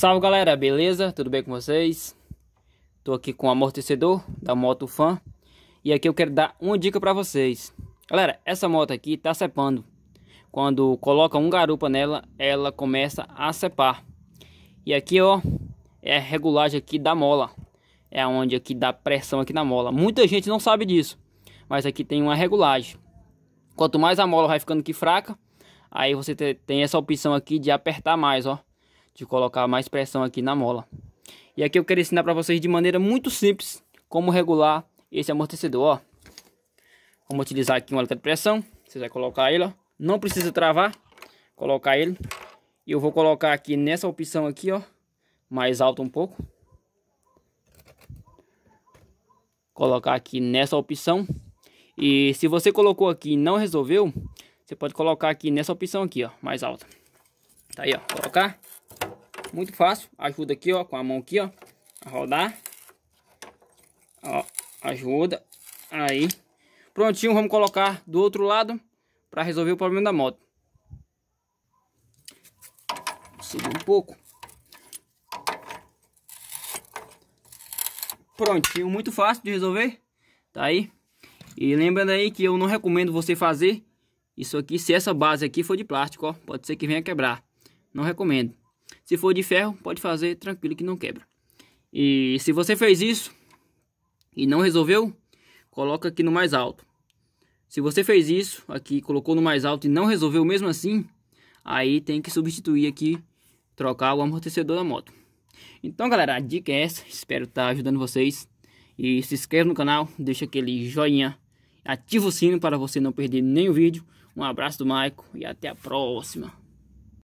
Salve galera, beleza? Tudo bem com vocês? Tô aqui com o amortecedor da moto fã e aqui eu quero dar uma dica para vocês. Galera, essa moto aqui tá cepando. Quando coloca um garupa nela, ela começa a cepar. E aqui, ó, é a regulagem aqui da mola. É onde aqui dá pressão aqui na mola. Muita gente não sabe disso, mas aqui tem uma regulagem. Quanto mais a mola vai ficando aqui fraca, aí você tem essa opção aqui de apertar mais, ó de colocar mais pressão aqui na mola. E aqui eu quero ensinar para vocês de maneira muito simples como regular esse amortecedor, ó. Vamos utilizar aqui uma letra de pressão, você vai colocar ele, ó. Não precisa travar, colocar ele. E eu vou colocar aqui nessa opção aqui, ó, mais alto um pouco. Colocar aqui nessa opção. E se você colocou aqui e não resolveu, você pode colocar aqui nessa opção aqui, ó, mais alta. Tá aí, ó, colocar. Muito fácil. Ajuda aqui, ó, com a mão aqui, ó, a rodar. Ó, ajuda. Aí. Prontinho, vamos colocar do outro lado para resolver o problema da moto. Segura um pouco. Prontinho, muito fácil de resolver. Tá aí. E lembrando aí que eu não recomendo você fazer isso aqui se essa base aqui for de plástico, ó. Pode ser que venha quebrar. Não recomendo. Se for de ferro, pode fazer tranquilo que não quebra. E se você fez isso e não resolveu, coloca aqui no mais alto. Se você fez isso aqui, colocou no mais alto e não resolveu mesmo assim, aí tem que substituir aqui, trocar o amortecedor da moto. Então galera, a dica é essa, espero estar tá ajudando vocês. E se inscreve no canal, deixa aquele joinha, ativa o sino para você não perder nenhum vídeo. Um abraço do Maico e até a próxima.